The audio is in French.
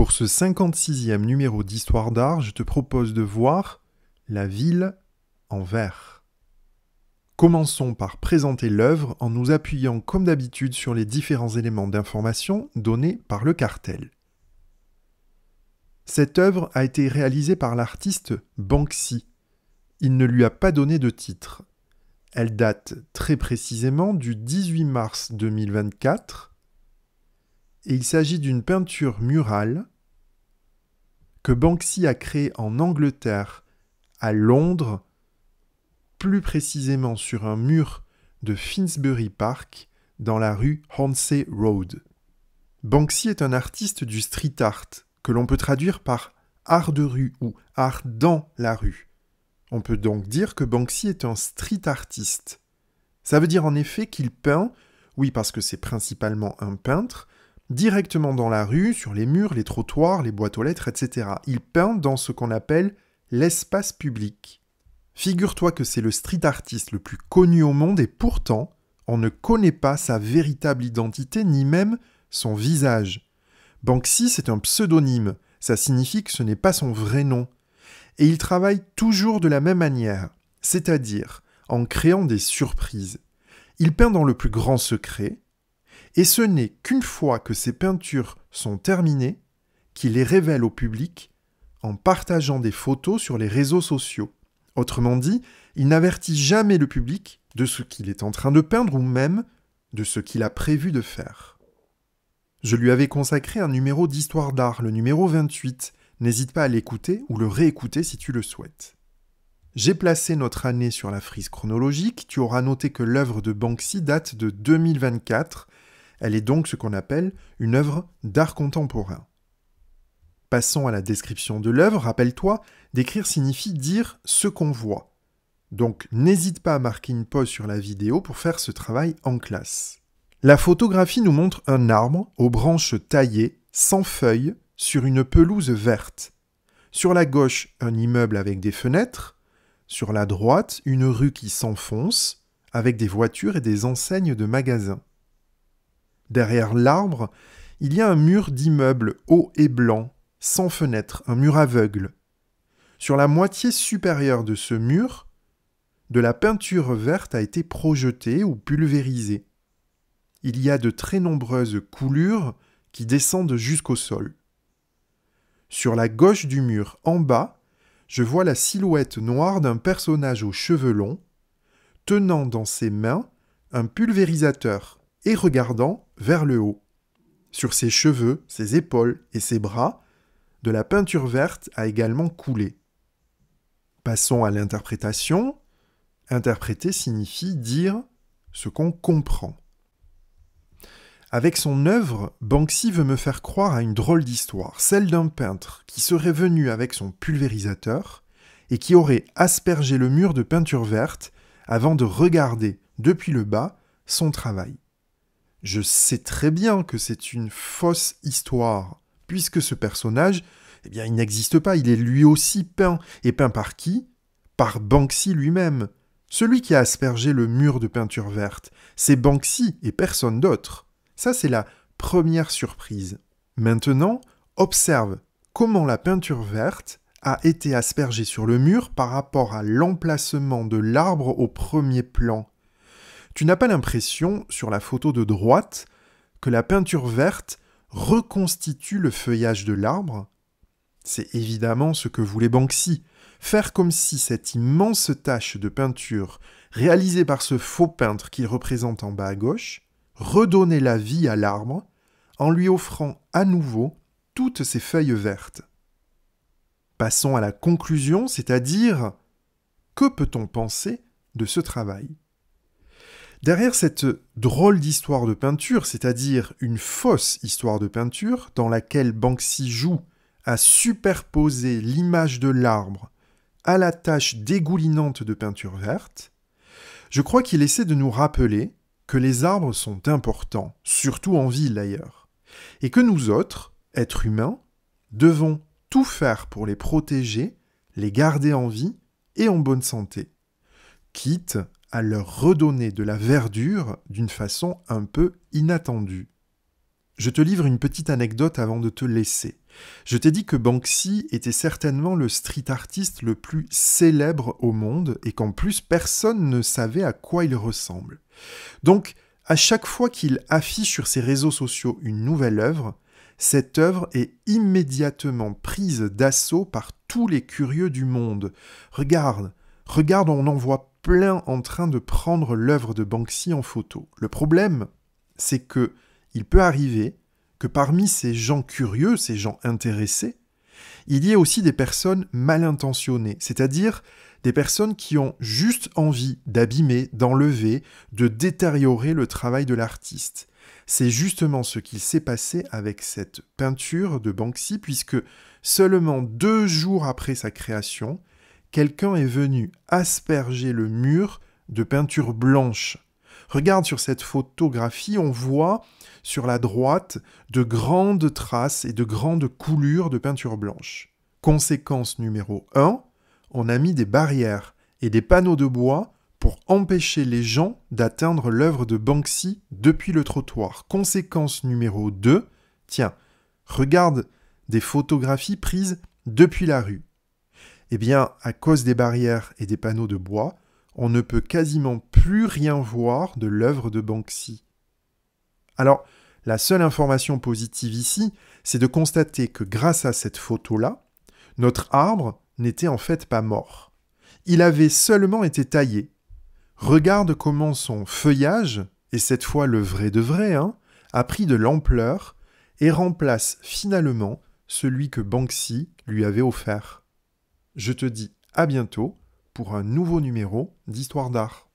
Pour ce 56e numéro d'Histoire d'art, je te propose de voir la ville en verre. Commençons par présenter l'œuvre en nous appuyant comme d'habitude sur les différents éléments d'information donnés par le cartel. Cette œuvre a été réalisée par l'artiste Banksy. Il ne lui a pas donné de titre. Elle date très précisément du 18 mars 2024 il s'agit d'une peinture murale que Banksy a créée en Angleterre, à Londres, plus précisément sur un mur de Finsbury Park, dans la rue Hornsey Road. Banksy est un artiste du street art, que l'on peut traduire par art de rue ou art dans la rue. On peut donc dire que Banksy est un street artiste. Ça veut dire en effet qu'il peint, oui parce que c'est principalement un peintre, directement dans la rue, sur les murs, les trottoirs, les boîtes aux lettres, etc. Il peint dans ce qu'on appelle l'espace public. Figure-toi que c'est le street artiste le plus connu au monde et pourtant, on ne connaît pas sa véritable identité ni même son visage. Banksy, c'est un pseudonyme, ça signifie que ce n'est pas son vrai nom. Et il travaille toujours de la même manière, c'est-à-dire en créant des surprises. Il peint dans le plus grand secret, et ce n'est qu'une fois que ses peintures sont terminées qu'il les révèle au public en partageant des photos sur les réseaux sociaux. Autrement dit, il n'avertit jamais le public de ce qu'il est en train de peindre ou même de ce qu'il a prévu de faire. Je lui avais consacré un numéro d'histoire d'art, le numéro 28. N'hésite pas à l'écouter ou le réécouter si tu le souhaites. J'ai placé notre année sur la frise chronologique. Tu auras noté que l'œuvre de Banksy date de 2024 elle est donc ce qu'on appelle une œuvre d'art contemporain. Passons à la description de l'œuvre. Rappelle-toi, décrire signifie dire ce qu'on voit. Donc n'hésite pas à marquer une pause sur la vidéo pour faire ce travail en classe. La photographie nous montre un arbre aux branches taillées, sans feuilles, sur une pelouse verte. Sur la gauche, un immeuble avec des fenêtres. Sur la droite, une rue qui s'enfonce, avec des voitures et des enseignes de magasins. Derrière l'arbre, il y a un mur d'immeuble haut et blanc, sans fenêtre, un mur aveugle. Sur la moitié supérieure de ce mur, de la peinture verte a été projetée ou pulvérisée. Il y a de très nombreuses coulures qui descendent jusqu'au sol. Sur la gauche du mur, en bas, je vois la silhouette noire d'un personnage aux cheveux longs, tenant dans ses mains un pulvérisateur et regardant vers le haut. Sur ses cheveux, ses épaules et ses bras, de la peinture verte a également coulé. Passons à l'interprétation. Interpréter signifie dire ce qu'on comprend. Avec son œuvre, Banksy veut me faire croire à une drôle d'histoire, celle d'un peintre qui serait venu avec son pulvérisateur et qui aurait aspergé le mur de peinture verte avant de regarder depuis le bas son travail. Je sais très bien que c'est une fausse histoire, puisque ce personnage, eh bien, il n'existe pas, il est lui aussi peint. Et peint par qui Par Banksy lui-même. Celui qui a aspergé le mur de peinture verte, c'est Banksy et personne d'autre. Ça, c'est la première surprise. Maintenant, observe comment la peinture verte a été aspergée sur le mur par rapport à l'emplacement de l'arbre au premier plan. Tu n'as pas l'impression, sur la photo de droite, que la peinture verte reconstitue le feuillage de l'arbre C'est évidemment ce que voulait Banksy, faire comme si cette immense tache de peinture réalisée par ce faux peintre qu'il représente en bas à gauche redonnait la vie à l'arbre en lui offrant à nouveau toutes ses feuilles vertes. Passons à la conclusion, c'est-à-dire que peut-on penser de ce travail Derrière cette drôle d'histoire de peinture, c'est-à-dire une fausse histoire de peinture, dans laquelle Banksy joue à superposer l'image de l'arbre à la tache dégoulinante de peinture verte, je crois qu'il essaie de nous rappeler que les arbres sont importants, surtout en ville d'ailleurs, et que nous autres, êtres humains, devons tout faire pour les protéger, les garder en vie et en bonne santé, quitte à leur redonner de la verdure d'une façon un peu inattendue. Je te livre une petite anecdote avant de te laisser. Je t'ai dit que Banksy était certainement le street artiste le plus célèbre au monde et qu'en plus personne ne savait à quoi il ressemble. Donc, à chaque fois qu'il affiche sur ses réseaux sociaux une nouvelle œuvre, cette œuvre est immédiatement prise d'assaut par tous les curieux du monde. Regarde, regarde, on n'en voit plein en train de prendre l'œuvre de Banksy en photo. Le problème, c'est que il peut arriver que parmi ces gens curieux, ces gens intéressés, il y ait aussi des personnes mal intentionnées, c'est-à-dire des personnes qui ont juste envie d'abîmer, d'enlever, de détériorer le travail de l'artiste. C'est justement ce qu'il s'est passé avec cette peinture de Banksy, puisque seulement deux jours après sa création, quelqu'un est venu asperger le mur de peinture blanche. Regarde sur cette photographie, on voit sur la droite de grandes traces et de grandes coulures de peinture blanche. Conséquence numéro 1, on a mis des barrières et des panneaux de bois pour empêcher les gens d'atteindre l'œuvre de Banksy depuis le trottoir. Conséquence numéro 2, tiens, regarde des photographies prises depuis la rue eh bien, à cause des barrières et des panneaux de bois, on ne peut quasiment plus rien voir de l'œuvre de Banksy. Alors, la seule information positive ici, c'est de constater que grâce à cette photo-là, notre arbre n'était en fait pas mort. Il avait seulement été taillé. Regarde comment son feuillage, et cette fois le vrai de vrai, hein, a pris de l'ampleur et remplace finalement celui que Banksy lui avait offert. Je te dis à bientôt pour un nouveau numéro d'Histoire d'art.